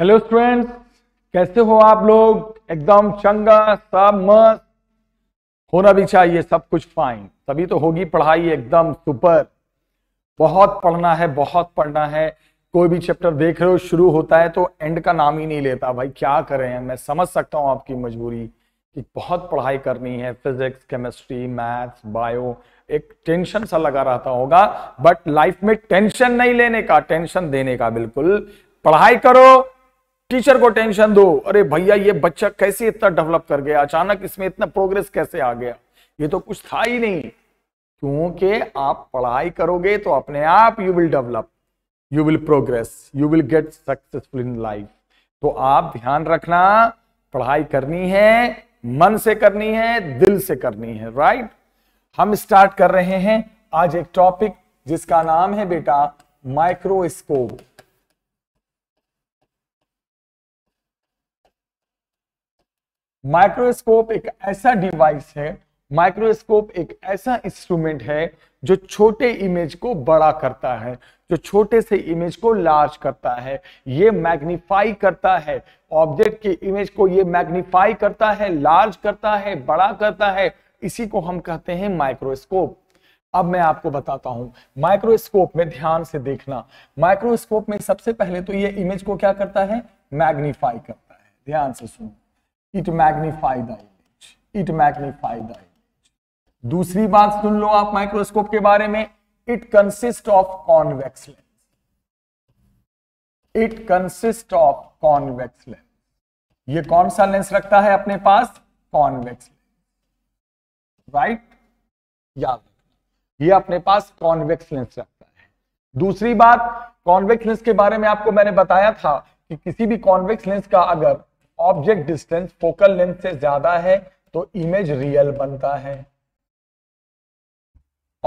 Hello students कैसे हो आप लोग एकदम चंगा सब मस्त होना भी चाहिए सब कुछ फाइन तभी तो होगी पढ़ाई एकदम सुपर बहुत पढ़ना है बहुत पढ़ना है कोई भी चैप्टर देख रहे हो शुरू होता है तो एंड का नाम ही नहीं लेता भाई क्या करें मैं समझ सकता हूं आपकी मजबूरी कि बहुत पढ़ाई करनी है फिजिक्स केमिस्ट्री मैथ्स बायो एक टेंशन सा लगा रहता होगा बट लाइफ में टेंशन नहीं लेने का टेंशन देने का बिल्कुल पढ़ाई करो टीचर को टेंशन दो अरे भैया ये बच्चा कैसे इतना डेवलप कर गया अचानक इसमें इतना प्रोग्रेस कैसे आ गया ये तो कुछ था ही नहीं क्योंकि आप पढ़ाई करोगे तो अपने आप you will develop you will progress you will get successful in life तो आप ध्यान रखना पढ़ाई करनी है मन से करनी है दिल से करनी है राइट हम स्टार्ट कर रहे हैं आज एक टॉपिक जिसका नाम है बेटा माइक्रोस्कोप माइक्रोस्कोप एक ऐसा डिवाइस है माइक्रोस्कोप एक ऐसा इंस्ट्रूमेंट है जो छोटे इमेज को बड़ा करता है जो छोटे से इमेज को लार्ज करता है ये मैग्नीफाई करता है ऑब्जेक्ट के इमेज को ये मैग्नीफाई करता है लार्ज करता है बड़ा करता है इसी को हम कहते हैं माइक्रोस्कोप अब मैं आपको बताता हूं माइक्रोस्कोप में ध्यान से देखना माइक्रोस्कोप में सबसे पहले तो ये इमेज को क्या करता है मैग्नीफाई करता है ध्यान से सुनो it magnify the image it magnify the image दूसरी बात सुन लो आप माइक्रोस्कोप के बारे में it consist of convex lens it consist of convex lens ये कौन सा लेंस रखता है अपने पास कॉन्वेक्स लेंस राइट याद ये अपने पास कॉन्वेक्स लेंस रखता है दूसरी बात कॉन्वेक्स लेंस के बारे में आपको मैंने बताया था कि किसी भी कॉन्वेक्स लेंस का अगर ऑब्जेक्ट डिस्टेंस फोकल लेंथ से ज्यादा है तो इमेज रियल बनता है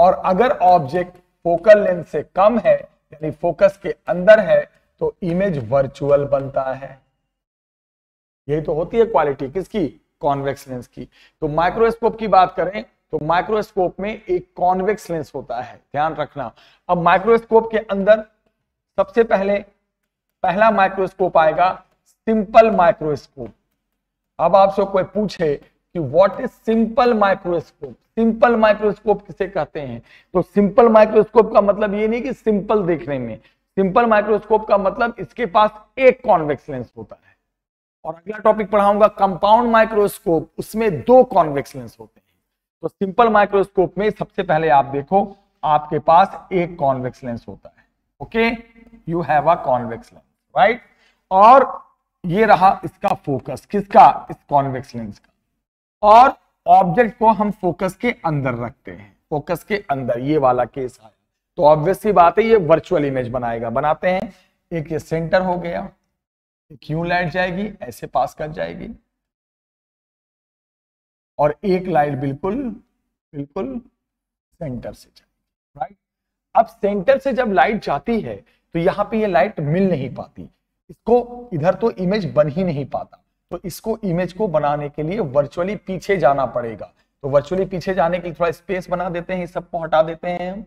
और अगर ऑब्जेक्ट फोकल लेंथ से कम है यानी फोकस के अंदर है तो इमेज वर्चुअल बनता है यही तो होती है क्वालिटी किसकी कॉन्वेक्स लेंस की तो माइक्रोस्कोप की बात करें तो माइक्रोस्कोप में एक कॉन्वेक्स लेंस होता है ध्यान रखना अब माइक्रोस्कोप के अंदर सबसे पहले पहला माइक्रोस्कोप आएगा सिंपल माइक्रोस्कोप अब आपसे कोई पूछे कि what is simple microscope simple microscope किसे कहते हैं तो सिंपल माइक्रोस्कोप का मतलब ये नहीं कि सिंपल देखने में सिंपल माइक्रोस्कोप का मतलब इसके पास एक कॉन्वेक्स लेंस होता है और अगला टॉपिक पढ़ाऊंगा कंपाउंड माइक्रोस्कोप उसमें दो कॉन्वेक्स लेंस होते हैं तो सिंपल माइक्रोस्कोप में सबसे पहले आप देखो आपके पास एक कॉन्वेक्स लेंस होता है okay you have a convex lens right और ये रहा इसका फोकस किसका इस कॉन्वेक्स लेंस का और ऑब्जेक्ट को हम फोकस के अंदर रखते हैं फोकस के अंदर ये वाला केस आया तो ऑब्वियसली बात है ये वर्चुअल इमेज बनाएगा बनाते हैं एक ये सेंटर हो गया क्यों लाइट जाएगी ऐसे पास कर जाएगी और एक लाइट बिल्कुल बिल्कुल सेंटर से जाएगी राइट अब सेंटर से जब लाइट जाती है तो यहां पे ये लाइट मिल नहीं पाती इसको इधर तो इमेज बन ही नहीं पाता तो इसको इमेज को बनाने के लिए वर्चुअली पीछे जाना पड़ेगा तो वर्चुअली पीछे जाने के लिए थोड़ा स्पेस बना देते हैं इस सबको हटा देते हैं हम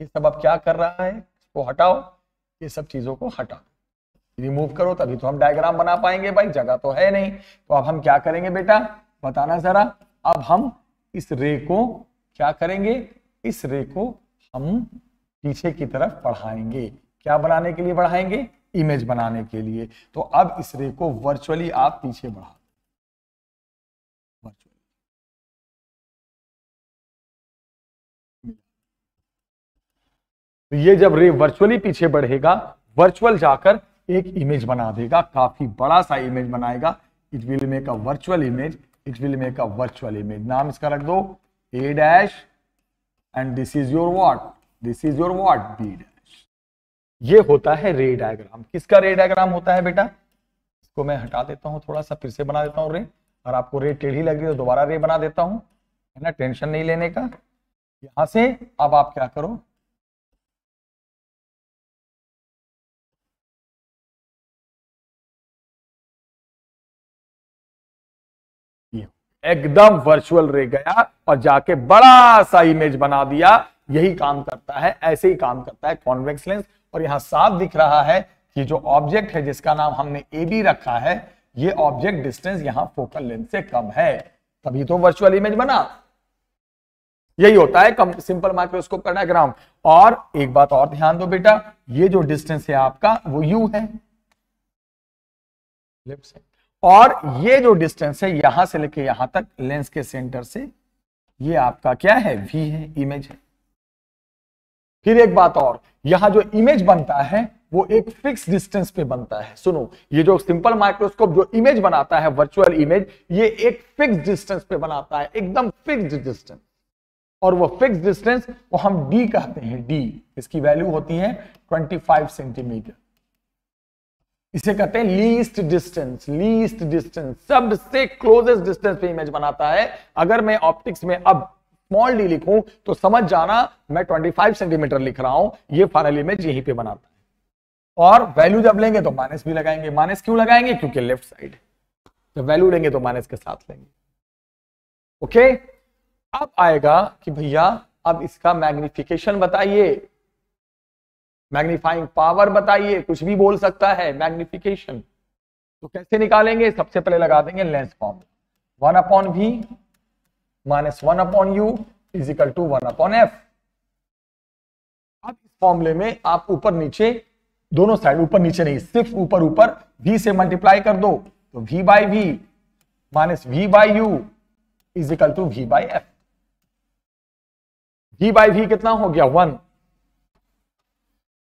ये सब अब क्या कर रहा है इसको हटाओ ये सब चीजों को हटा रिमूव करो तभी तो हम डायग्राम बना पाएंगे भाई जगह तो है नहीं तो अब हम क्या करेंगे बेटा बताना जरा अब हम इस रे को क्या करेंगे इस रे को हम पीछे की तरफ बढ़ाएंगे क्या बनाने के लिए बढ़ाएंगे इमेज बनाने के लिए तो अब इस रे को वर्चुअली आप पीछे बढ़ा तो ये जब रे वर्चुअली पीछे बढ़ेगा वर्चुअल जाकर एक इमेज बना देगा काफी बड़ा सा इमेज बनाएगा it will make a virtual image it will make a virtual image नाम इसका रख दो A dash and this is your what this is your what B dash ये होता है रे डायग्राम किसका रे डायग्राम होता है बेटा इसको मैं हटा देता हूँ थोड़ा सा फिर से बना देता हूँ रे और आपको रे टेढ़ी लग रही है दोबारा रे बना देता हूँ है ना टेंशन नहीं लेने का यहां से अब आप क्या करो एकदम वर्चुअल रे गया और जाके बड़ा सा इमेज बना दिया यही काम करता है ऐसे ही काम करता है कॉन्वेक्स लेंस और यहां साफ दिख रहा है कि जो ऑब्जेक्ट है जिसका नाम हमने ए बी रखा है ये ऑब्जेक्ट डिस्टेंस यहां फोकल लेंथ से कम है तभी तो वर्चुअल इमेज बना यही होता है कम सिंपल माइक्रोस्कोप का डायग्राम और एक बात और ध्यान दो बेटा ये जो डिस्टेंस है आपका वो यू है लेफ्ट साइड और ये जो डिस्टेंस है यहां से लेके यहां तक लेंस के सेंटर से ये आपका क्या है वी है इमेज है फिर एक बात और यहां जो इमेज बनता है वो एक फिक्स डिस्टेंस पे बनता है सुनो ये जो सिंपल माइक्रोस्कोप जो इमेज बनाता है वर्चुअल इमेज ये एक फिक्स डिस्टेंस पे बनाता है एकदम फिक्स डिस्टेंस और वो फिक्स डिस्टेंस को हम डी कहते हैं डी इसकी वैल्यू होती है 25 सेंटीमीटर इसे कहते हैं लीस्ट डिस्टेंस लीस्ट डिस्टेंस सबसे क्लोजेस्ट डिस्टेंस पे इमेज बनाता है अगर मैं ऑप्टिक्स में अब स्मॉल डी लिखूं तो समझ जाना मैं 25 सेंटीमीटर लिख रहा हूं ये फाइनली इमेज यहीं पे बनाता है और वैल्यू जब लेंगे तो माइनस भी लगाएंगे माइनस क्यों लगाएंगे क्योंकि लेफ्ट साइड जब वैल्यू लेंगे तो माइनस के साथ लेंगे ओके अब आएगा कि भैया अब इसका मैग्निफिकेशन बताइए मैग्निफाइंग पावर बताइए कुछ भी बोल सकता है मैग्निफिकेशन तो कैसे निकालेंगे सबसे पहले लगा देंगे lens form one upon v minus one upon you is equal to one upon F अब इस फॉर्मूले में आप ऊपर नीचे दोनों साइड ऊपर नीचे नहीं सिर्फ ऊपर ऊपर v से मल्टीप्लाई कर दो तो v by v minus v by u is equal to v by F v by v कितना हो गया वन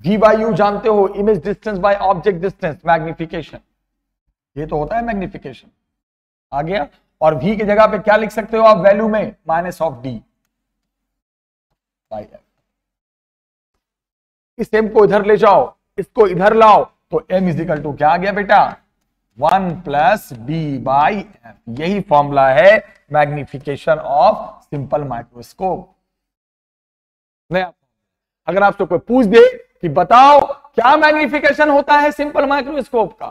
वी बाई यू जानते हो image distance by object distance magnification ये तो होता है मैग्निफिकेशन आ गया और v की जगह पे क्या लिख सकते हो आप वैल्यू में माइनस ऑफ डी इस m को इधर ले जाओ इसको इधर लाओ तो m इजिकल टू क्या आ गया बेटा one plus D by F यही फॉर्मूला है मैग्निफिकेशन ऑफ सिंपल माइक्रोस्कोप नया अगर आपसे तो कोई पूछ दे कि बताओ क्या मैग्निफिकेशन होता है सिंपल माइक्रोस्कोप का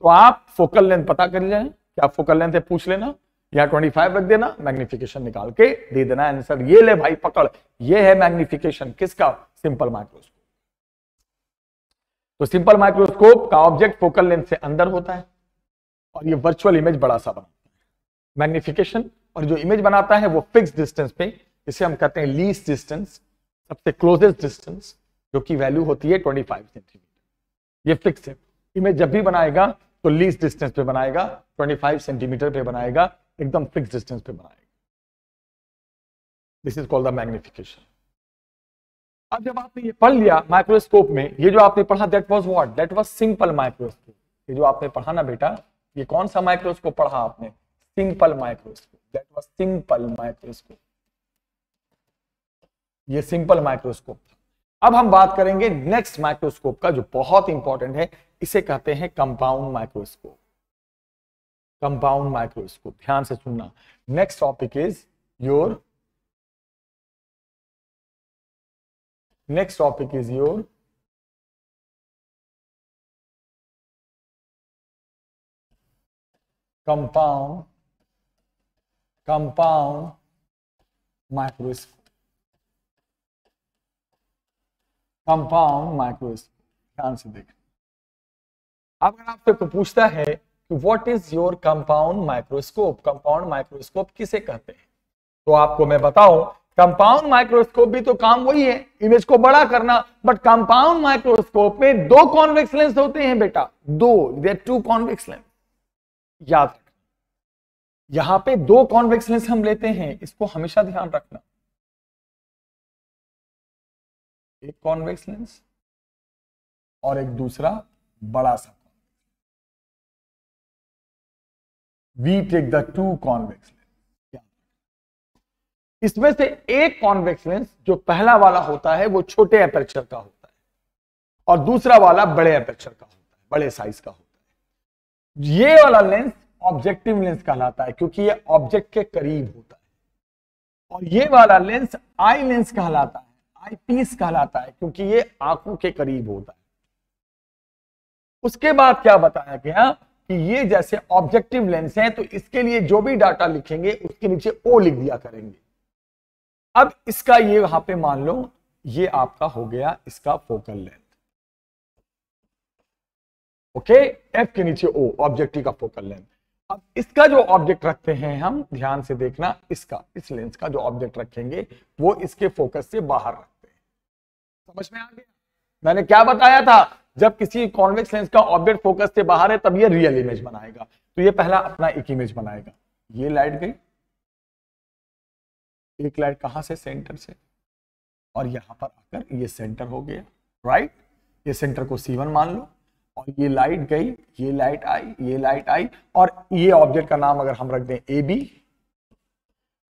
तो आप फोकल लेंथ पता कर लें क्या फोकल लेंथ है पूछ लेना या 25 रख देना मैग्निफिकेशन निकाल के दे देना आंसर ये ले भाई पकड़ ये है मैग्निफिकेशन किसका सिंपल माइक्रोस्कोप तो सिंपल माइक्रोस्कोप का ऑब्जेक्ट फोकल लेंथ से अंदर होता है और ये वर्चुअल इमेज बड़ा सा बनाता है मैग्निफिकेशन और जो इमेज बनाता है वो फिक्स डिस्टेंस पे इसे हम कहते हैं लीस्ट डिस्टेंस सबसे क्लोजेस्ट डिस्टेंस जो की वैल्यू होती है ट्वेंटी सेंटीमीटर ये फिक्स है इमेज जब भी बनाएगा तो लीज डिस्टेंस पे बनाएगा 25 सेंटीमीटर पे बनाएगा एकदम फिक्स डिस्टेंस पे बनाएगा this is called the magnification अब जब आपने ये पढ़ लिया माइक्रोस्कोप में ये जो आपने पढ़ा that was what that was simple microscope ये जो आपने पढ़ा ना बेटा ये कौन सा माइक्रोस्कोप पढ़ा आपने simple microscope that was simple microscope ये सिंपल माइक्रोस्कोप अब हम बात करेंगे नेक्स्ट माइक्रोस्कोप का जो बहुत इंपॉर्टेंट है इसे कहते हैं कंपाउंड माइक्रोस्कोप कंपाउंड माइक्रोस्कोप ध्यान से सुनना next topic is your next topic is your compound compound microscope compound microscope ध्यान से देखना अब अगर आपसे तो पूछता है कि what is your compound microscope compound microscope किसे कहते हैं तो आपको मैं बताऊं कंपाउंड माइक्रोस्कोप भी तो काम वही है इमेज को बड़ा करना बट कंपाउंड माइक्रोस्कोप में दो कॉन्वेक्स लेंस होते हैं बेटा दो देर टू कॉन्वेक्स लेंस याद रखना यहां पे दो कॉन्वेक्स लेंस हम लेते हैं इसको हमेशा ध्यान रखना एक कॉन्वेक्स लेंस और एक दूसरा बड़ा सा we take the two convex lens इसमें से एक कॉन्वेक्स लेंस जो पहला वाला होता है वो छोटे एपर्चर का होता है और दूसरा वाला बड़े एपर्चर का होता है बड़े साइज का होता है ये वाला लेंस ऑब्जेक्टिव लेंस कहलाता है क्योंकि ये ऑब्जेक्ट के करीब होता है और ये वाला लेंस आई लेंस कहलाता है आई पीस कहलाता है क्योंकि ये आंखों के करीब होता है उसके बाद क्या बताया गया कि ये जैसे ऑब्जेक्टिव लेंस है तो इसके लिए जो भी डाटा लिखेंगे उसके नीचे ओ लिख दिया करेंगे अब इसका ये वहां पे मान लो ये आपका हो गया इसका फोकल लेंथ ओके एफ के नीचे ओ ऑब्जेक्टिव का फोकल लेंथ अब इसका जो ऑब्जेक्ट रखते हैं हम ध्यान से देखना इसका इस लेंस का जो ऑब्जेक्ट रखेंगे वो इसके फोकस से बाहर रखते हैं समझ में आ गया मैंने क्या बताया था जब किसी कॉन्वेक्स लेंस का ऑब्जेक्ट फोकस से बाहर है तब ये रियल इमेज बनाएगा तो ये पहला अपना एक इमेज बनाएगा ये लाइट गई एक लाइट कहां से सेंटर से और यहां पर आकर ये सेंटर हो गया राइट ये सेंटर को सीवन मान लो और ये लाइट गई ये लाइट आई ये लाइट आई और ये ऑब्जेक्ट का नाम अगर हम रख दें ए बी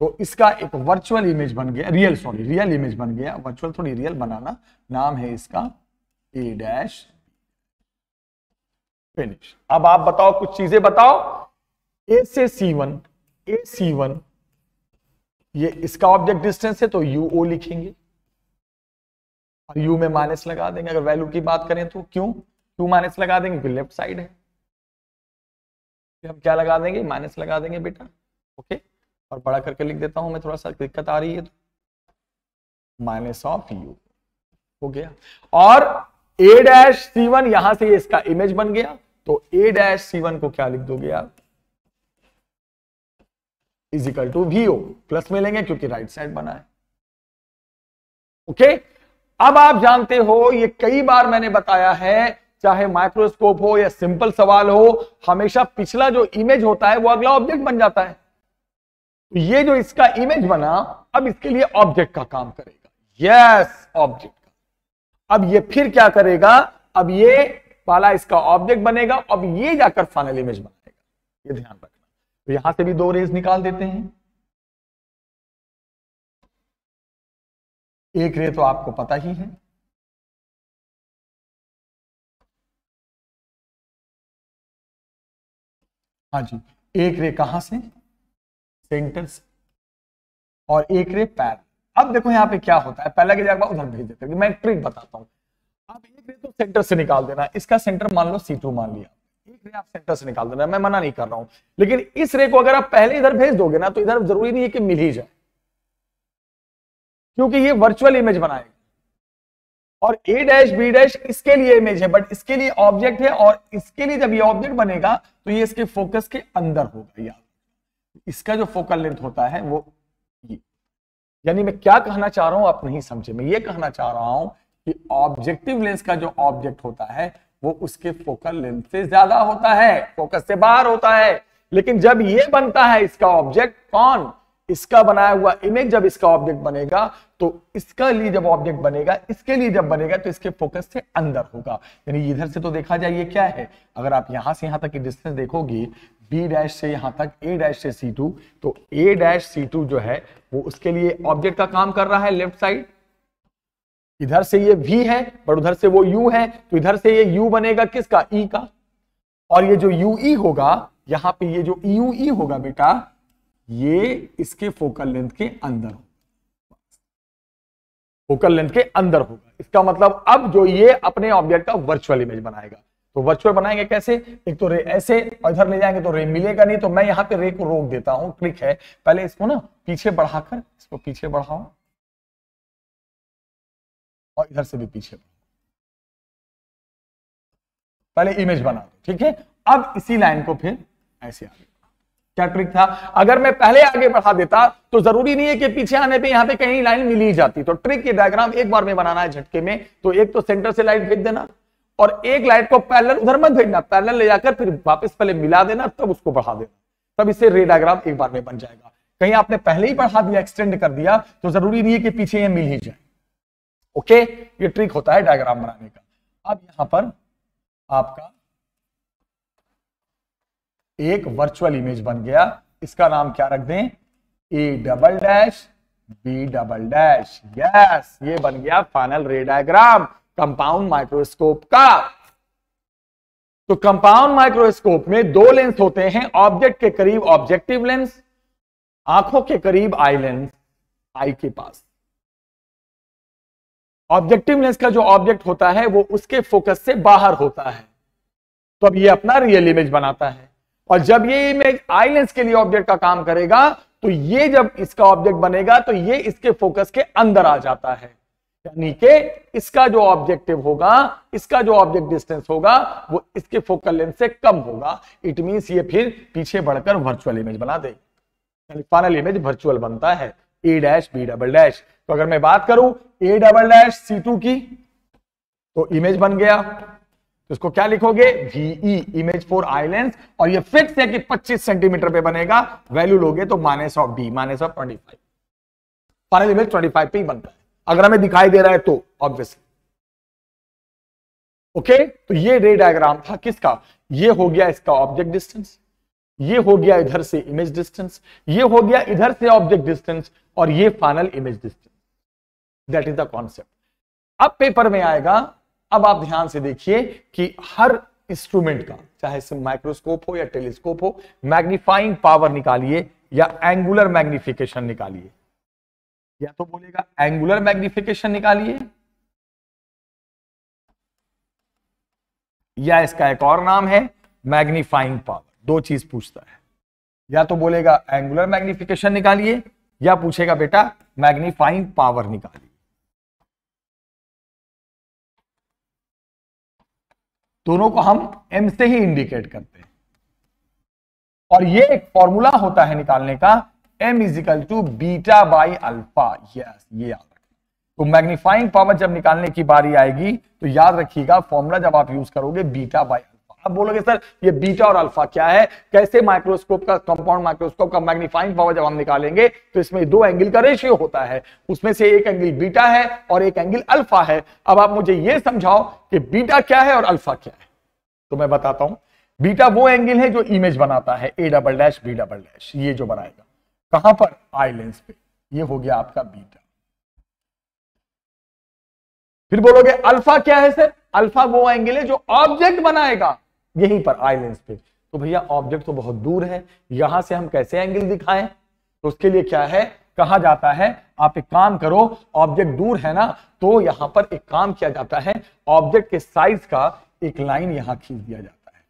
तो इसका एक वर्चुअल इमेज बन गया रियल सॉरी रियल इमेज बन गया वर्चुअल थोड़ी रियल बनाना नाम है इसका ए डैश फिनिश अब आप बताओ कुछ चीजें बताओ ए से सी वन ए सी वन ये इसका ऑब्जेक्ट डिस्टेंस है तो यू ओ लिखेंगे और यू में माइनस लगा देंगे अगर वैल्यू की बात करें तो क्यों क्यों माइनस लगा देंगे क्योंकि लेफ्ट साइड है हम क्या लगा देंगे माइनस लगा देंगे बेटा ओके और बड़ा करके लिख देता हूं मैं थोड़ा सा दिक्कत आ रही है तो माइनस ऑफ यू हो गया और ए डैश सी वन यहां से इसका इमेज बन गया तो ए डैश सी वन को क्या लिख दोगे आप equal to v O plus में लेंगे क्योंकि राइट साइड बना है ओके अब आप जानते हो ये कई बार मैंने बताया है चाहे माइक्रोस्कोप हो या सिंपल सवाल हो हमेशा पिछला जो इमेज होता है वो अगला ऑब्जेक्ट बन जाता है तो ये जो इसका इमेज बना अब इसके लिए ऑब्जेक्ट का काम करेगा यस ऑब्जेक्ट का अब ये फिर क्या करेगा अब ये पाला इसका ऑब्जेक्ट बनेगा अब ये जाकर फाइनल इमेज बनाएगा ये ध्यान रखना तो यहां से भी दो रेज निकाल देते हैं एक रे तो आपको पता ही है हाँ जी एक रे कहां से सेंटर से और एक रे पैर अब देखो यहां पे क्या होता है पहला की जगह उधर भेज देते मैं ट्रिक बताता हूं आप एक रे तो सेंटर से निकाल देना इसका सेंटर मान लो सी मान लिया एक रे आप सेंटर से निकाल देना मैं मना नहीं कर रहा हूं लेकिन इस रे को अगर आप पहले इधर भेज दोगे ना तो इधर जरूरी नहीं है कि मिल ही जाए क्योंकि ये वर्चुअल इमेज बनाएगा और ए डैश बी डैश इसके लिए इमेज है बट इसके लिए ऑब्जेक्ट है और इसके लिए जब ये ऑब्जेक्ट बनेगा तो ये इसके फोकस के अंदर होगा यार इसका जो फोकल लेंथ होता है वो ये यानी मैं क्या कहना चाह रहा हूं आप नहीं समझे मैं ये कहना चाह रहा हूं कि ऑब्जेक्टिव लेंस का जो ऑब्जेक्ट होता है वो उसके फोकल लेंथ से ज्यादा होता है फोकस से बाहर होता है लेकिन जब ये बनता है इसका ऑब्जेक्ट कौन इसका बनाया हुआ इमेज जब इसका ऑब्जेक्ट बनेगा तो इसका लिए जब ऑब्जेक्ट बनेगा इसके लिए जब बनेगा तो इसके फोकस से अंदर होगा यानी इधर से तो देखा जाए ये क्या है अगर आप यहां से यहां तक की डिस्टेंस देखोगे बी डैश से यहां तक ए डैश से सी तो ए डैश सी जो है वो उसके लिए ऑब्जेक्ट का काम कर रहा है लेफ्ट साइड इधर से ये वी है बट उधर से वो यू है तो इधर से ये यू बनेगा किसका e का और ये जो ue होगा यहाँ पे ये जो eue होगा बेटा ये इसके फोकल लेंथ के अंदर फोकल लेंथ के अंदर होगा इसका मतलब अब जो ये अपने ऑब्जेक्ट का वर्चुअल इमेज बनाएगा तो वर्चुअल बनाएंगे कैसे एक तो रे ऐसे और इधर ले जाएंगे तो रे मिलेगा नहीं तो मैं यहाँ पे रे को रोक देता हूं क्लिक है पहले इसको ना पीछे बढ़ाकर इसको पीछे बढ़ाओ और इधर से भी पीछे पहले इमेज बना दो ठीक है अब इसी लाइन को फिर ऐसे आगे क्या ट्रिक था अगर मैं पहले आगे बढ़ा देता तो जरूरी नहीं है कि पीछे आने पे यहां पे कहीं लाइन मिल ही जाती तो ट्रिक ये डायग्राम एक बार में बनाना है झटके में तो एक तो सेंटर से लाइट भेज देना और एक लाइट को पैरेलल उधर मत भेजना पैरेलल ले जाकर फिर वापस पहले मिला देना तब उसको बढ़ा देना तब इसे रे डायग्राम एक बार में बन जाएगा कहीं आपने पहले ही बढ़ा दिया एक्सटेंड कर दिया तो जरूरी नहीं है कि पीछे ये मिल ही जाए ओके ये ट्रिक होता है डायग्राम बनाने का अब यहां पर आपका एक वर्चुअल इमेज बन गया इसका नाम क्या रख दें A double dash B double dash yes ये बन गया फाइनल रे डायग्राम कंपाउंड माइक्रोस्कोप का तो कंपाउंड माइक्रोस्कोप में दो लेंस होते हैं ऑब्जेक्ट के करीब ऑब्जेक्टिव लेंस आंखों के करीब आई लेंस आई के पास ऑब्जेक्टिव लेंस का जो ऑब्जेक्ट होता है वो उसके फोकस से बाहर होता है तो अब ये अपना रियल इमेज बनाता है और जब ये इमेज आई लेंस के लिए ऑब्जेक्ट का काम करेगा तो ये जब इसका ऑब्जेक्ट बनेगा तो ये इसके फोकस के अंदर आ जाता है यानी कि इसका जो ऑब्जेक्टिव होगा इसका जो ऑब्जेक्ट डिस्टेंस होगा वो इसके फोकल लेंस से कम होगा इट मीन ये फिर पीछे बढ़कर वर्चुअल इमेज बना देगी फाइनल इमेज वर्चुअल बनता है A dash B double dash तो अगर मैं बात करूं A double dash C two की तो इमेज बन गया तो इसको क्या लिखोगे वीई इमेज फॉर आइलैंड और ये फिक्स है कि 25 सेंटीमीटर पे बनेगा वैल्यू लोगे तो minus of B minus of twenty five final image twenty five पे ही बनता है अगर हमें दिखाई दे रहा है तो ऑब्वियसली ओके तो ये रे डायग्राम था किसका ये हो गया इसका ऑब्जेक्ट डिस्टेंस ये हो गया इधर से इमेज डिस्टेंस ये हो गया इधर से ऑब्जेक्ट डिस्टेंस और ये final image distance that is the concept अब पेपर में आएगा अब आप ध्यान से देखिए कि हर इंस्ट्रूमेंट का चाहे माइक्रोस्कोप हो या टेलीस्कोप हो मैग्नीफाइंग पावर निकालिए या एंगुलर मैग्निफिकेशन निकालिए या तो बोलेगा एंगुलर मैग्निफिकेशन निकालिए या इसका एक और नाम है मैग्नीफाइंग पावर दो चीज पूछता है या तो बोलेगा एंगुलर मैग्निफिकेशन निकालिए या पूछेगा बेटा मैग्नीफाइंग पावर निकालिए दोनों को हम एम से ही इंडिकेट करते हैं और ये एक फॉर्मूला होता है निकालने का M is equal to beta by alpha yes ये याद तो मैग्नीफाइंग पावर जब निकालने की बारी आएगी तो याद रखिएगा फॉर्मूला जब आप यूज करोगे बीटा बाई अल्फा अब बोलोगे सर ये बीटा और अल्फा क्या है कैसे माइक्रोस्कोप का कंपाउंड माइक्रोस्कोप का मैग्नीफाइंग पावर जब हम निकालेंगे तो इसमें दो एंगल का रेशियो होता है उसमें से एक एंगल बीटा है और एक एंगल अल्फा है अब आप मुझे ये समझाओ कि बीटा क्या है और अल्फा क्या है तो मैं बताता हूं बीटा वो एंगल है जो इमेज बनाता है A double dash B double dash ये जो बनाएगा कहां पर आई लेंस पे ये हो गया आपका बीटा फिर बोलोगे अल्फा क्या है सर अल्फा वो एंगल है जो ऑब्जेक्ट बनाएगा यहीं पर आई लेंस पे तो भैया ऑब्जेक्ट तो बहुत दूर है यहां से हम कैसे एंगल दिखाएं तो उसके लिए क्या है कहा जाता है आप एक काम करो ऑब्जेक्ट दूर है ना तो यहां पर एक काम किया जाता है ऑब्जेक्ट के साइज का एक लाइन यहां खींच दिया जाता है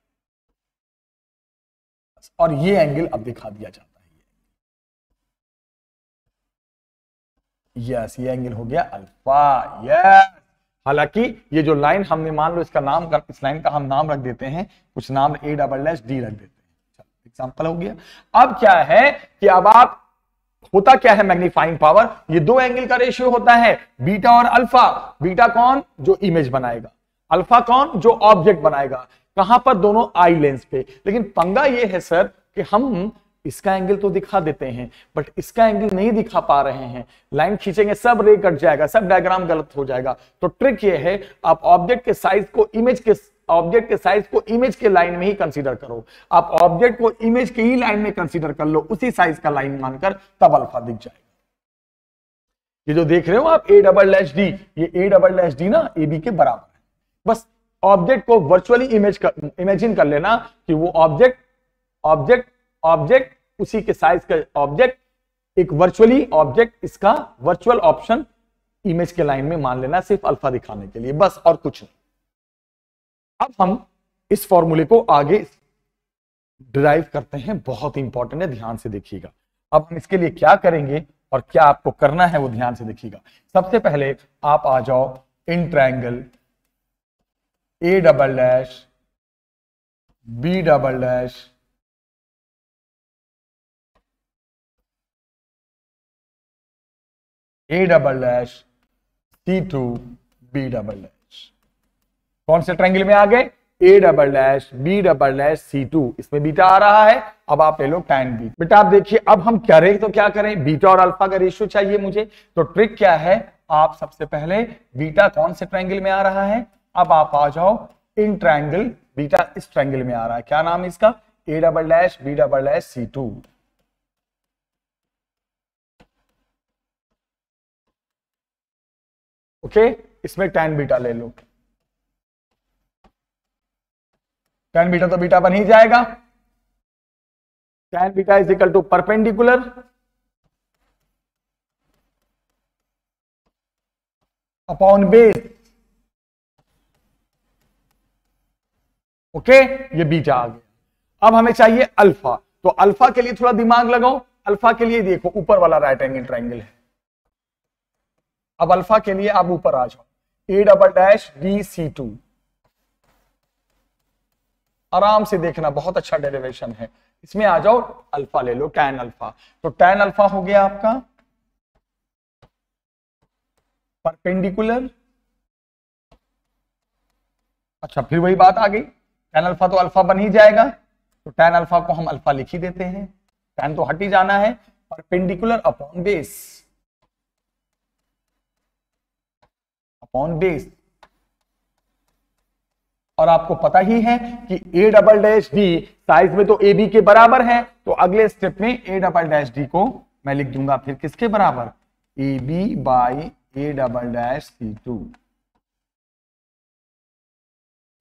और ये एंगल अब दिखा दिया जाता है यस ये एंगल हो गया अल्फा यस हालांकि ये जो लाइन हमने मान लो इसका नाम कर, इस लाइन का हम नाम रख देते हैं कुछ नाम ए डबल डैश डी रख देते हैं एग्जाम्पल हो गया अब क्या है कि अब आप होता क्या है मैग्नीफाइंग पावर ये दो एंगल का रेशियो होता है बीटा और अल्फा बीटा कौन जो इमेज बनाएगा अल्फा कौन जो ऑब्जेक्ट बनाएगा कहां पर दोनों आई लेंस पे लेकिन पंगा ये है सर कि हम इसका एंगल तो दिखा देते हैं बट इसका एंगल नहीं दिखा पा रहे हैं लाइन खींचेंगे सब रे कट जाएगा सब डायग्राम गलत हो जाएगा तो ट्रिक ये है आप ऑब्जेक्ट के साइज को इमेज के ऑब्जेक्ट के साइज को इमेज के लाइन में ही कंसीडर करो आप ऑब्जेक्ट को इमेज के ही लाइन में कंसीडर कर लो उसी साइज का लाइन मानकर तब अल्फा दिख जाएगा ये जो देख रहे हो आप ए डबल डैश डी ये ए डबल डैश डी ना ए बी के बराबर है बस ऑब्जेक्ट को वर्चुअली इमेज कर इमेजिन कर लेना कि वो ऑब्जेक्ट ऑब्जेक्ट ऑब्जेक्ट उसी के साइज का ऑब्जेक्ट एक वर्चुअली ऑब्जेक्ट इसका वर्चुअल ऑप्शन इमेज के लाइन में मान लेना सिर्फ अल्फा दिखाने के लिए बस और कुछ नहीं अब हम इस फॉर्मूले को आगे ड्राइव करते हैं बहुत इंपॉर्टेंट है ध्यान से देखिएगा अब हम इसके लिए क्या करेंगे और क्या आपको करना है वो ध्यान से देखिएगा सबसे पहले आप आ जाओ in triangle A double dash B double dash A double dash C two B double dash कौन से ट्रेंगल में आ गए A double dash B double dash C two इसमें बीटा आ रहा है अब आप ले लो टैन बी बेटा आप देखिए अब हम करें तो क्या करें बीटा और अल्फा का रेशियो चाहिए मुझे तो ट्रिक क्या है आप सबसे पहले बीटा कौन से ट्रैंगल में आ रहा है अब आप आ जाओ इन ट्रायंगल बीटा इस ट्रैंगल में आ रहा है क्या नाम है इसका A double dash B double dash C two okay इसमें टेन बीटा ले लो टेन बीटा तो बीटा बन ही जाएगा tan beta is equal to perpendicular upon base okay ये बीटा आ गया अब हमें चाहिए अल्फा तो अल्फा के लिए थोड़ा दिमाग लगाओ अल्फा के लिए देखो ऊपर वाला राइट एंगल ट्राइंगल है अब अल्फा के लिए आप ऊपर आ जाओ A double dash D C two आराम से देखना बहुत अच्छा डेरिवेशन है इसमें आ जाओ अल्फा ले लो टैन अल्फा तो टैन अल्फा हो गया आपका परपेंडिकुलर अच्छा फिर वही बात आ गई टैन अल्फा तो अल्फा बन ही जाएगा तो टैन अल्फा को हम अल्फा लिख ही देते हैं टैन तो हट ही जाना है perpendicular upon base upon base और आपको पता ही है कि A double dash D size में तो ए बी के बराबर है तो अगले स्टेप में ए डबल डैश डी को मैं लिख दूंगा फिर किसके बराबर A B by A double dash C two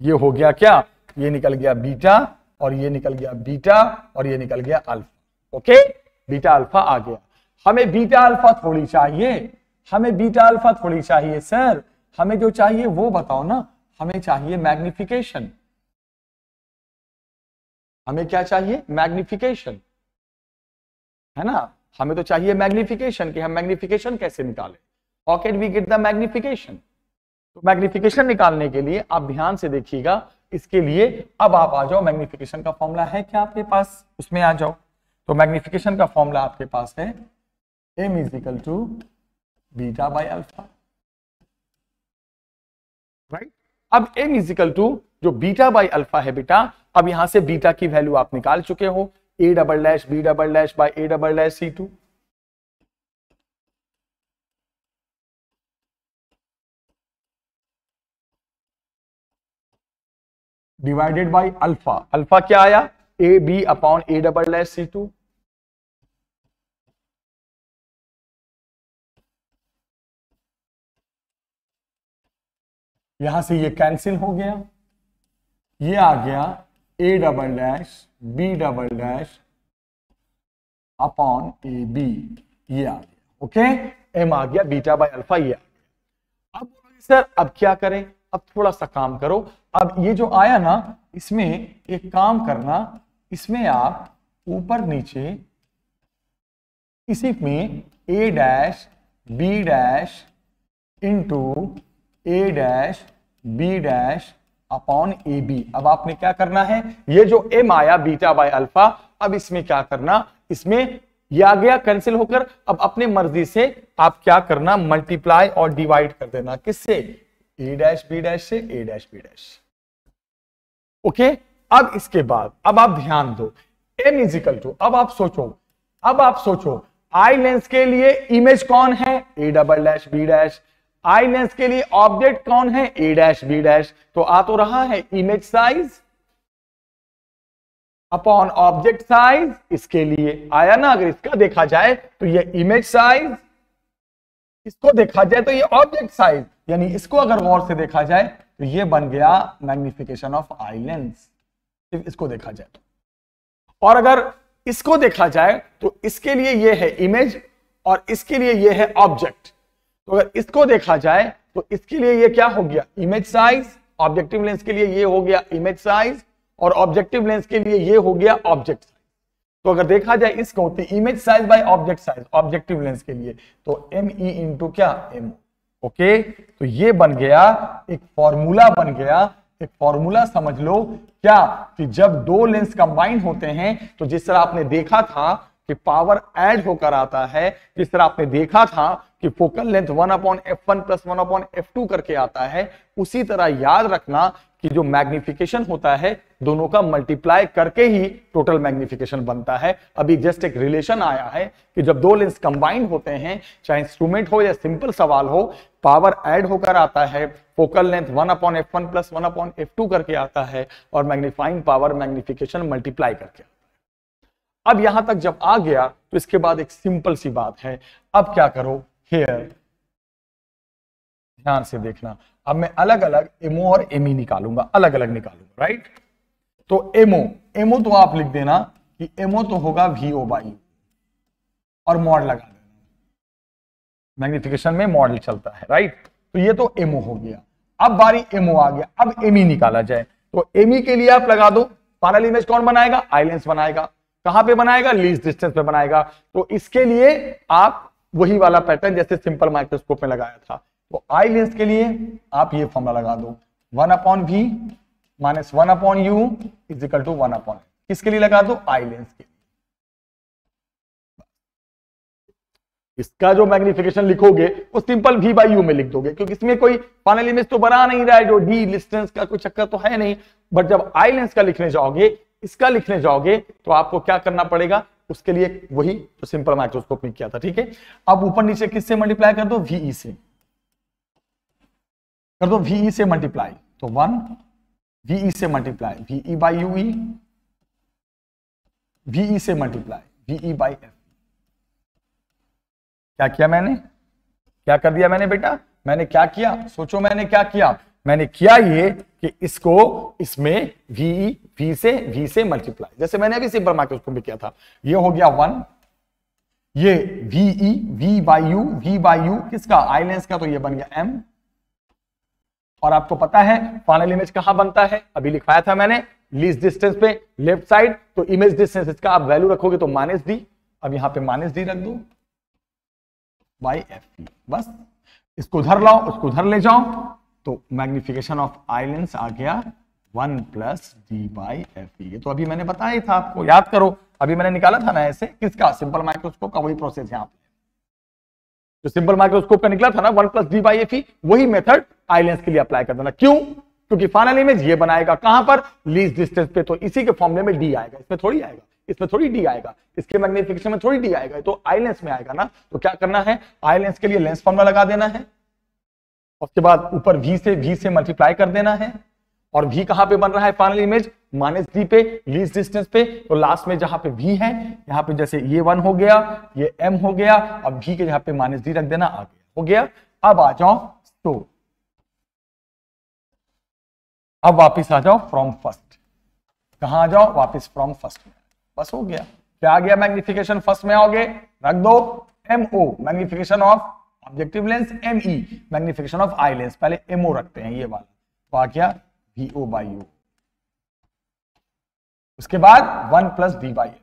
ये हो गया क्या ये निकल गया बीटा और ये निकल गया बीटा और ये निकल गया अल्फा ओके बीटा अल्फा आ गया हमें बीटा अल्फा थोड़ी चाहिए हमें बीटा अल्फा थोड़ी चाहिए सर हमें जो चाहिए वो बताओ ना हमें चाहिए मैग्निफिकेशन हमें क्या चाहिए मैग्निफिकेशन है ना हमें तो चाहिए मैग्निफिकेशन कि हम मैग्निफिकेशन कैसे निकालें how can we get the magnification तो मैग्निफिकेशन निकालने के लिए आप ध्यान से देखिएगा इसके लिए अब आप आ जाओ मैग्निफिकेशन का फॉर्मूला है क्या आपके पास उसमें आ जाओ तो मैग्निफिकेशन का फॉर्मूला आपके पास है M is equal to beta by alpha right अब एम इजिकल टू जो बीटा बाई अल्फा है बेटा अब यहां से बीटा की वैल्यू आप निकाल चुके हो A double dash B double dash by A double dash C two divided by alpha alpha क्या आया A B upon A double dash C two यहां से ये कैंसिल हो गया ये आ गया A double dash B double dash upon A B ये आ गया ओके एम आ गया बीटा बाय अल्फा ये आ गया अब सर अब क्या करें अब थोड़ा सा काम करो अब ये जो आया ना इसमें एक काम करना इसमें आप ऊपर नीचे इसी में A dash B dash into A dash B dash upon A B अब आपने क्या करना है ये जो एम आया बीटा बाय अल्फा अब इसमें क्या करना इसमें ये आ गया कैंसिल होकर अब अपने मर्जी से आप क्या करना मल्टीप्लाई और डिवाइड कर देना किससे ए डैश बी डैश से A dash B dash okay अब इसके बाद अब आप ध्यान दो एम इजिकल टू अब आप सोचो अब आप सोचो आई लेंस के लिए इमेज कौन है A double dash B dash eye lens के लिए ऑब्जेक्ट कौन है ए डैश बी डैश तो आ तो रहा है image size upon object size इसके लिए आया ना अगर इसका देखा जाए तो ये इमेज साइज इसको देखा जाए तो ये ऑब्जेक्ट साइज यानी इसको अगर गौर से देखा जाए तो ये बन गया मैग्निफिकेशन ऑफ आई लेंस सिर्फ इसको देखा जाए तो। और अगर इसको देखा जाए तो इसके लिए ये है इमेज और इसके लिए ये है ऑब्जेक्ट तो अगर इसको देखा जाए तो इसके लिए ये क्या हो गया इमेज साइज ऑब्जेक्टिव लेंस के लिए ये हो गया इमेज साइज और ऑब्जेक्टिव लेंस के लिए ये हो गया ऑब्जेक्ट साइज तो अगर देखा जाए इसको तो image size by object size objective lens के लिए तो एम ई इंटू क्या एम ओके तो ये बन गया एक फॉर्मूला बन गया एक फॉर्मूला समझ लो क्या कि जब दो लेंस कंबाइन होते हैं तो जिस तरह आपने देखा था कि पावर ऐड होकर आता है जिस तरह आपने देखा था कि focal length one upon F one plus one upon F two करके आता है उसी तरह याद रखना कि जो मैग्निफिकेशन होता है दोनों का मल्टीप्लाई करके ही टोटल मैग्निफिकेशन बनता है अभी जस्ट एक रिलेशन आया है कि जब दो लेंस कंबाइंड होते हैं चाहे इंस्ट्रूमेंट हो या सिंपल सवाल हो पावर ऐड होकर आता है focal length one upon F one plus one upon F two करके आता है और मैग्निफाइंग पावर मैग्निफिकेशन मल्टीप्लाई करके आता है अब यहां तक जब आ गया तो इसके बाद एक सिंपल सी बात है अब क्या करो हेयर ध्यान से देखना अब मैं अलग अलग एमओ और एमई e निकालूंगा अलग अलग निकालूंगा राइट तो एमओ एमओ तो आप लिख देना कि एमओ तो होगा ओ बाई e। और मॉड लगा देना मैग्निफिकेशन में मॉडल चलता है राइट तो ये तो एमओ हो गया अब बारी एमओ आ गया अब एमई e निकाला जाए तो एमई के लिए आप लगा दो पारल इमेज कौन बनाएगा आइलेंस बनाएगा कहां पे बनाएगा लीज डिस्टेंस पे बनाएगा तो इसके लिए आप वही वाला पैटर्न जैसे सिंपल माइक्रोस्कोप में लगाया था तो आई लेंस के लिए आप ये फॉर्मूला लगा दो one upon V minus one upon you is equal to one upon किसके लिए लगा दो आई लेंस के इसका जो मैग्निफिकेशन लिखोगे वो सिंपल वी बाई यू में लिख दोगे क्योंकि इसमें कोई फाइनल इमेज तो बना नहीं रहा है जो डी डिस्टेंस का कोई चक्कर तो है नहीं बट जब आई लेंस का लिखने जाओगे इसका लिखने जाओगे तो आपको क्या करना पड़ेगा उसके लिए वही जो सिंपल माइक्रोस्कोप में किया था ठीक है अब ऊपर नीचे किससे मल्टीप्लाई कर दो वीई e से कर दो वीई e से मल्टीप्लाई तो वन वीई e से multiply V E by U E V E से मल्टीप्लाई वीई बाई एफ क्या किया मैंने क्या कर दिया मैंने बेटा मैंने क्या किया सोचो मैंने क्या किया मैंने किया ये कि इसको इसमें वी वी से वी से मल्टीप्लाई जैसे मैंने अभी सिंपल मार्केट उसको भी किया था ये हो गया वन ये V E V by U V by U किसका आई लेंस का तो ये बन गया एम और आपको पता है फाइनल इमेज कहां बनता है अभी लिखवाया था मैंने लीज डिस्टेंस पे लेफ्ट साइड तो इमेज डिस्टेंस इसका आप वैल्यू रखोगे तो माइनस डी अब यहां पे माइनस डी रख दो बाई एफ e. बस इसको उधर लाओ उसको उधर ले जाओ तो मैग्निफिकेशन ऑफ आइलैंड्स आ गया one plus D by F ये तो अभी मैंने बताया था आपको याद करो अभी मैंने निकाला था ना ऐसे किसका सिंपल माइक्रोस्कोप का वही प्रोसेस है आप जो सिंपल माइक्रोस्कोप का निकला था ना one plus D by F वही मेथड आइलैंड के लिए अप्लाई कर देना क्यों क्योंकि फाइनल इमेज ये बनाएगा कहां पर लीज डिस्टेंस पे तो इसी के फॉर्मुले में डी आएगा इसमें थोड़ी आएगा इसमें थोड़ी डी आएगा इसके मैग्निफिकेशन में थोड़ी डी आएगा तो आई में आएगा ना तो क्या करना है आई के लिए लेंस फॉर्मुला लगा देना है उसके बाद ऊपर v से v से मल्टीप्लाई कर देना है और v कहां पे बन रहा है फाइनल इमेज माइनस डी पे लीज डिस्टेंस पे तो लास्ट में जहां पे v है यहां पे जैसे ये वन हो गया ये m हो गया अब v के यहां पे माइनस डी रख देना आ गया हो गया अब आ जाओ तो अब वापस आ जाओ फ्रॉम फर्स्ट कहा आ जाओ वापिस फ्रॉम फर्स्ट में बस हो गया क्या आ गया मैग्निफिकेशन फर्स्ट में आओगे रख दो M O magnification of objective lens M E magnification of eye lens पहले एमओ रखते हैं ये वाला तो आ गया वी ओ बाई ओ उसके बाद one plus D by F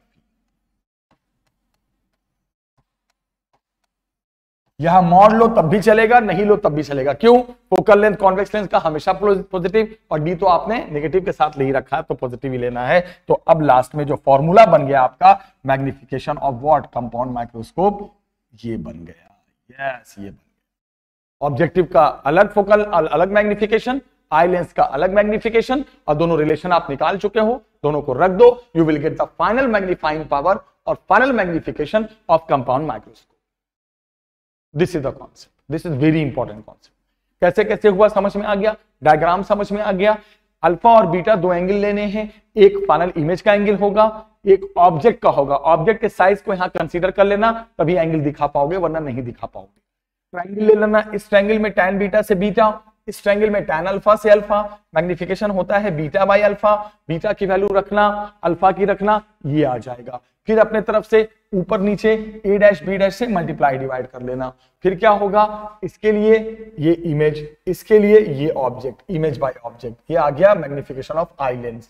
यह मॉड लो तब भी चलेगा नहीं लो तब भी चलेगा क्यों फोकल लेंथ कॉन्वेक्स लेंस का हमेशा पॉजिटिव और डी तो आपने नेगेटिव के साथ ले ही रखा है तो पॉजिटिव ही लेना है तो अब लास्ट में जो फॉर्मूला बन गया आपका magnification of what compound microscope ये बन गया यस ये ऑब्जेक्टिव का अलग फोकल अलग मैग्निफिकेशन आई लेंस का अलग मैग्निफिकेशन और दोनों रिलेशन आप निकाल चुके हो दोनों को रख दो you will get the final magnifying power और final magnification of compound microscope this is the concept this is very important concept कैसे कैसे हुआ समझ में आ गया डायग्राम समझ में आ गया अल्फा और बीटा दो एंगल लेने हैं एक फाइनल इमेज का एंगल होगा एक ऑब्जेक्ट का होगा ऑब्जेक्ट के साइज को यहां कंसीडर कर लेना तभी एंगल दिखा पाओगे वरना नहीं दिखा पाओगे ट्रायंगल ले लेना इस ट्रायंगल में टैन बीटा से बीटा इस ट्रायंगल में टैन अल्फा से अल्फा मैग्निफिकेशन होता है बीटा बाई अल्फा बीटा की वैल्यू रखना अल्फा की रखना ये आ जाएगा फिर अपने तरफ से ऊपर नीचे ए डैश बी डैश से मल्टीप्लाई डिवाइड कर लेना फिर क्या होगा इसके लिए ये इमेज इसके लिए ये ऑब्जेक्ट इमेज बाय ऑब्जेक्ट ये आ गया मैग्निफिकेशन ऑफ आई लेंस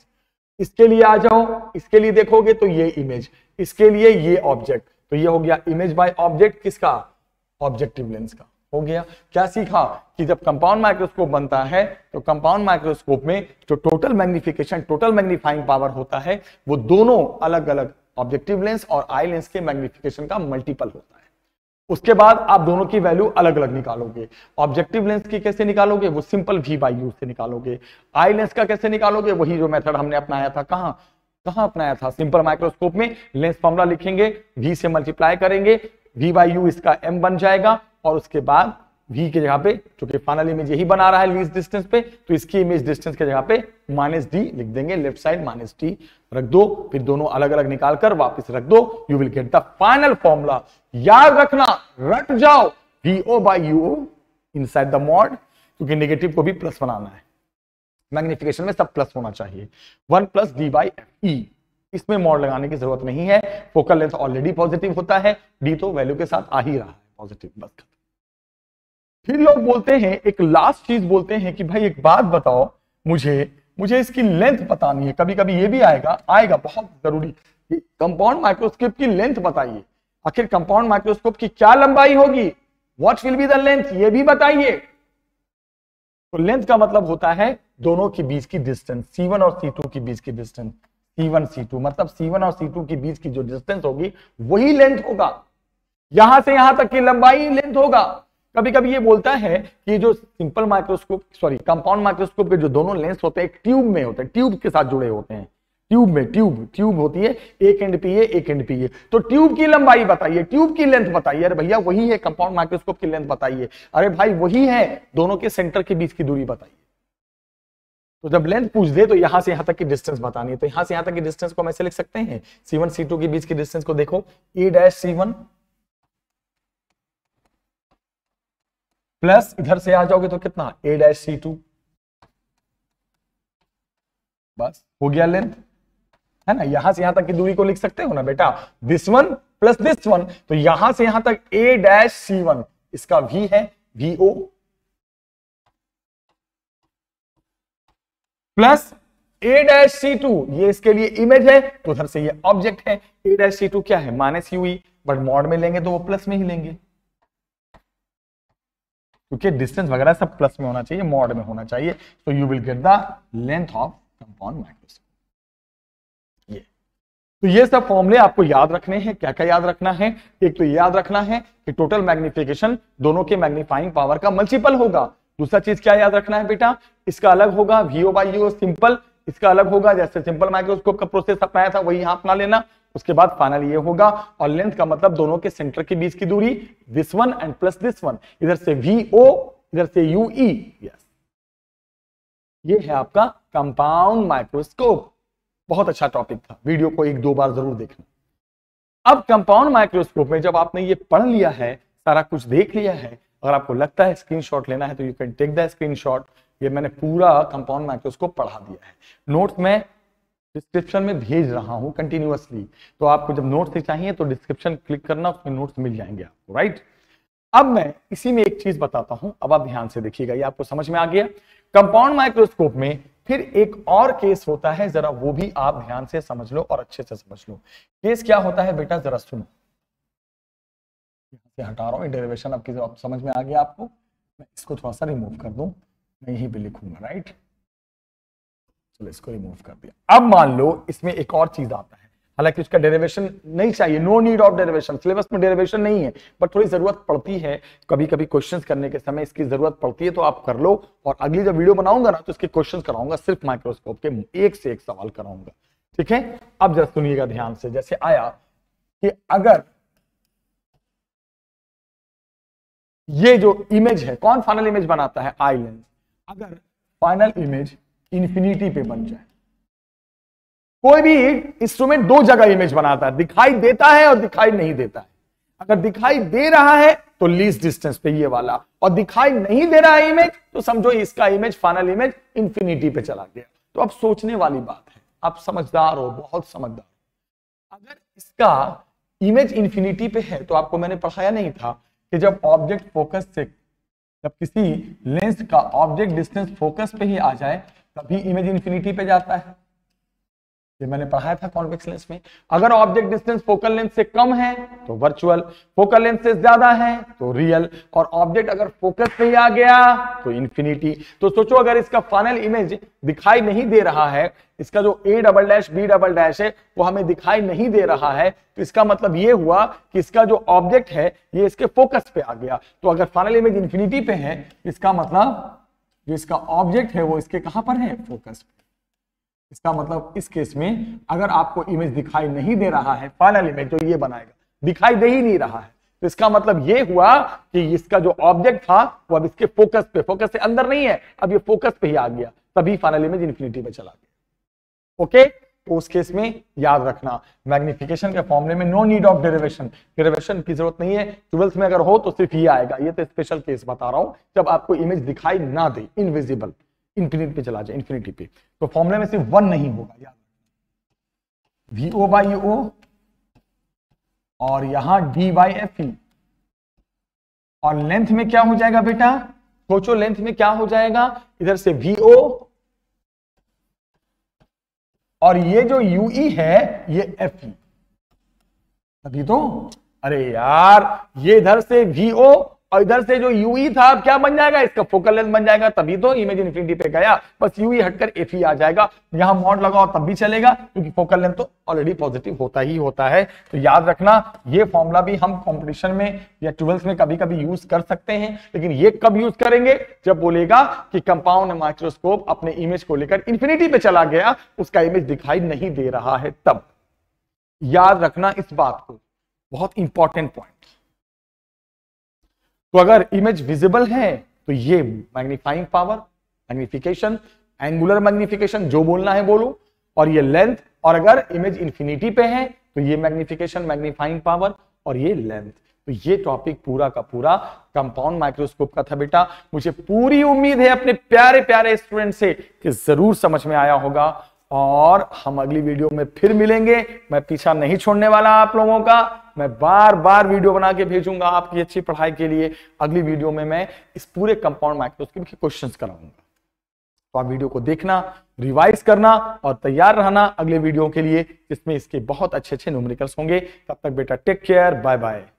इसके लिए आ जाओ इसके लिए देखोगे तो ये इमेज इसके लिए ये ऑब्जेक्ट तो ये हो गया इमेज बाय ऑब्जेक्ट किसका ऑब्जेक्टिव लेंस का हो गया क्या सीखा कि जब कंपाउंड माइक्रोस्कोप बनता है तो कंपाउंड माइक्रोस्कोप में जो total magnification total magnifying power होता है वो दोनों अलग अलग ऑब्जेक्टिव लेंस और आई लेंस के मैग्निफिकेशन का मल्टीपल होता है उसके बाद आप दोनों की वैल्यू अलग अलग निकालोगे ऑब्जेक्टिव लेंस की कैसे निकालोगे वो सिंपल वी बाई यू से निकालोगे आई लेंस का कैसे निकालोगे वही जो मेथड हमने अपनाया था कहा कहाँ अपनाया था सिंपल माइक्रोस्कोप में लेंस फॉर्मुला लिखेंगे वी से मल्टीप्लाई करेंगे वी बाई यू इसका एम बन जाएगा और उसके बाद वी के जगह पे जो कि फाइनल इमेज यही बना रहा है लीज डिस्टेंस पे तो इसकी इमेज डिस्टेंस के जगह पे माइनस डी लिख देंगे लेफ्ट साइड माइनस डी रख दो फिर दोनों अलग अलग निकाल कर वापस रख दो you will get the final formula याद रखना रट जाओ V O by U inside the mod क्योंकि नेगेटिव को भी प्लस बनाना है मैग्निफिकेशन में सब प्लस होना चाहिए one plus D by F E इसमें मॉड लगाने की जरूरत नहीं है फोकल लेंथ ऑलरेडी पॉजिटिव होता है डी तो वैल्यू के साथ आ ही रहा है पॉजिटिव बस फिर लोग बोलते हैं एक लास्ट चीज बोलते हैं कि भाई एक बात बताओ मुझे मुझे इसकी लेंथ बतानी है कभी कभी ये भी आएगा आएगा बहुत जरूरी कंपाउंड माइक्रोस्कोप की लेंथ बताइए आखिर कंपाउंड माइक्रोस्कोप की क्या लंबाई होगी what will be the length ये भी बताइए तो लेंथ का मतलब होता है दोनों के बीच की डिस्टेंस सी और सी के बीच की डिस्टेंस सी वन मतलब सी और सी के बीच की जो डिस्टेंस होगी वही लेंथ होगा यहां से यहां तक की लंबाई लेंथ होगा कभी कभी ये बोलता है कि जो simple microscope sorry compound microscope के जो दोनों लेंस होते हैं ट्यूब में होते हैं ट्यूब के साथ जुड़े होते हैं ट्यूब में ट्यूब ट्यूब होती है एक एंड पी है एक एंड पी है तो ट्यूब की लंबाई बताइए ट्यूब की लेंथ बताइए अरे भैया वही है कंपाउंड माइक्रोस्कोप की लेंथ बताइए अरे भाई वही है दोनों के सेंटर के बीच की दूरी बताइए तो जब लेंथ पूछ दे तो यहां से यहां तक की डिस्टेंस बतानी है तो यहां से यहां तक की डिस्टेंस को हम ऐसे लिख सकते हैं सी वन सी टू के बीच की डिस्टेंस को देखो A dash C one plus इधर से आ जाओगे तो कितना ए डैश सी टू बस हो गया लेंथ है ना यहां से यहां तक की दूरी को लिख सकते हो ना बेटा this one plus this one तो यहां से यहां तक ए डैश सी वन इसका वी है V O plus A dash C two ये इसके लिए इमेज है तो उधर से ये ऑब्जेक्ट है ए डैश सी टू क्या है माइनस ही हुई बट मॉड में लेंगे तो वो प्लस में ही लेंगे क्योंकि डिस्टेंस वगैरह सब प्लस में होना चाहिए मॉड में होना चाहिए तो you will get the length of compound microsecond ये तो ये सब फॉर्मूले आपको याद रखने हैं क्या क्या याद रखना है एक तो ये याद रखना है कि टोटल मैग्निफिकेशन दोनों के मैग्निफाइंग पावर का मल्टीपल होगा दूसरा चीज क्या याद रखना है बेटा इसका अलग होगा वीओ बाई सिंपल इसका अलग होगा जैसे सिंपल माइक्रोस्कोप का प्रोसेस अपनाया था वही यहां अपना लेना उसके बाद फाइनल ये होगा और लेंथ का मतलब दोनों के सेंटर के बीच की दूरी this one and plus this one इधर से वी ओ इधर से यू ई यस ये है आपका कंपाउंड माइक्रोस्कोप बहुत अच्छा टॉपिक था वीडियो को एक दो बार जरूर देखना अब कंपाउंड माइक्रोस्कोप में जब आपने ये पढ़ लिया है सारा कुछ देख लिया है अगर आपको लगता है स्क्रीनशॉट लेना है तो you can take the screenshot ये मैंने पूरा कंपाउंड माइक्रोस्कोप पढ़ा दिया है नोट्स में डिस्क्रिप्शन में भेज रहा हूं कंटिन्यूअसली तो आपको जब नोट्स चाहिए तो डिस्क्रिप्शन क्लिक करना उसमें नोट्स मिल जाएंगे आपको राइट अब मैं इसी में एक चीज बताता हूं अब आप ध्यान से देखिएगा ये आपको समझ में आ गया कंपाउंड माइक्रोस्कोप में फिर एक और केस होता है जरा वो भी आप ध्यान से समझ लो और अच्छे से समझ लो केस क्या होता है बेटा जरा सुनो से हटा रहा हूं डेरिवेशन आपकी समझ में आ गया आपको मैं इसको थोड़ा सा रिमूव कर दूं मैं यही पे लिखूंगा राइट चलो इसको रिमूव कर दिया अब मान लो इसमें एक और चीज आता है हालांकि उसका डेरिवेशन नहीं चाहिए no need of derivation syllabus में डेरिवेशन नहीं है बट थोड़ी जरूरत पड़ती है कभी कभी क्वेश्चन करने के समय इसकी जरूरत पड़ती है तो आप कर लो और अगली जब वीडियो बनाऊंगा ना तो इसके क्वेश्चन कराऊंगा सिर्फ माइक्रोस्कोप के एक से एक सवाल कराऊंगा ठीक है अब जरा सुनिएगा ध्यान से जैसे आया कि अगर ये जो इमेज है कौन फाइनल इमेज बनाता है आईलैंड अगर फाइनल इमेज इंफिनिटी पे बन जाए कोई भी इंस्ट्रूमेंट दो जगह इमेज बनाता है दिखाई देता है और दिखाई नहीं देता है अगर दिखाई दे रहा है तो लीज डिस्टेंस पे ये वाला और दिखाई नहीं दे रहा है इमेज तो समझो इसका इमेज फाइनल इमेज इंफिनिटी पे चला गया तो अब सोचने वाली बात है आप समझदार हो बहुत समझदार अगर इसका इमेज इंफिनिटी पे है तो आपको मैंने पढ़ाया नहीं था कि जब ऑब्जेक्ट फोकस से जब किसी लेंस का ऑब्जेक्ट डिस्टेंस फोकस पे ही आ जाए तभी इमेज इंफिनिटी पे जाता है ये मैंने पढ़ाया था कॉन्वेक्स लेंस में अगर ऑब्जेक्ट डिस्टेंस फोकल लेंथ से कम है तो वर्चुअल फोकल लेंथ से ज्यादा है तो रियल और ऑब्जेक्ट अगर फोकस से ही आ गया तो इंफिनिटी तो सोचो अगर इसका फाइनल इमेज दिखाई नहीं दे रहा है इसका जो A double dash B double dash है वो हमें दिखाई नहीं दे रहा है तो इसका मतलब ये हुआ कि इसका जो ऑब्जेक्ट है ये इसके फोकस पे आ गया तो अगर फाइनल इमेज इंफिनिटी पे है इसका मतलब जो इसका ऑब्जेक्ट है वो इसके कहां पर है फोकस इसका मतलब इस केस में अगर आपको इमेज दिखाई नहीं दे रहा है फाइनल इमेज जो ये बनाएगा दिखाई दे ही नहीं रहा है तो इसका मतलब ये हुआ कि इसका जो ऑब्जेक्ट था वो अब इसके फोकस पे फोकस से अंदर नहीं है अब ये फोकस पे ही आ गया तभी फाइनल इमेज इन्फिनिटी में चला गया ओके तो उस केस में याद रखना मैग्निफिकेशन के फॉर्मले में no need of derivation derivation की जरूरत नहीं है ट्वेल्थ में अगर हो तो सिर्फ ये आएगा ये तो स्पेशल केस बता रहा हूं जब आपको इमेज दिखाई ना दे इनविजिबल इंफिनिट पे चला जाए इंफिनिटी पे तो फॉर्मले में सिर्फ वन नहीं होगा याद वी ओ बाई ओ और यहां डी बाई एफ ई और लेंथ में क्या हो जाएगा बेटा सोचो लेंथ में क्या हो जाएगा इधर से वी ओ और ये जो ई e है ये एफ ई e। तभी तो अरे यार ये इधर से वी ओ और इधर से जो यू e था अब क्या बन जाएगा इसका फोकल लेंथ बन जाएगा तभी तो इमेज इन्फिनिटी पे गया बस यू e हटकर एफ आ जाएगा यहां मॉड लगाओ तब भी चलेगा क्योंकि फोकल लेंथ तो ऑलरेडी पॉजिटिव होता ही होता है तो याद रखना ये फॉर्मूला भी हम कॉम्पिटिशन में या ट्वेल्थ में कभी कभी यूज कर सकते हैं लेकिन ये कब यूज करेंगे जब बोलेगा कि कंपाउंड माइक्रोस्कोप अपने इमेज को लेकर इन्फिनिटी पे चला गया उसका इमेज दिखाई नहीं दे रहा है तब याद रखना इस बात को बहुत इंपॉर्टेंट पॉइंट तो अगर इमेज विजिबल है तो ये magnifying power magnification angular magnification जो बोलना है बोलो और ये लेंथ और अगर इमेज इंफिनिटी पे है तो ये मैग्निफिकेशन मैग्निफाइंग पावर और ये लेंथ तो ये टॉपिक पूरा का पूरा कंपाउंड माइक्रोस्कोप का था बेटा मुझे पूरी उम्मीद है अपने प्यारे प्यारे स्टूडेंट से कि जरूर समझ में आया होगा और हम अगली वीडियो में फिर मिलेंगे मैं पीछा नहीं छोड़ने वाला आप लोगों का मैं बार बार वीडियो बना के भेजूंगा आपकी अच्छी पढ़ाई के लिए अगली वीडियो में मैं इस पूरे कंपाउंड माइक्रोस्कोप के क्वेश्चन कराऊंगा तो आप वीडियो को देखना रिवाइज करना और तैयार रहना अगले वीडियो के लिए जिसमें इसके बहुत अच्छे अच्छे न्यूमेरिकल्स होंगे तब तक बेटा टेक केयर बाय बाय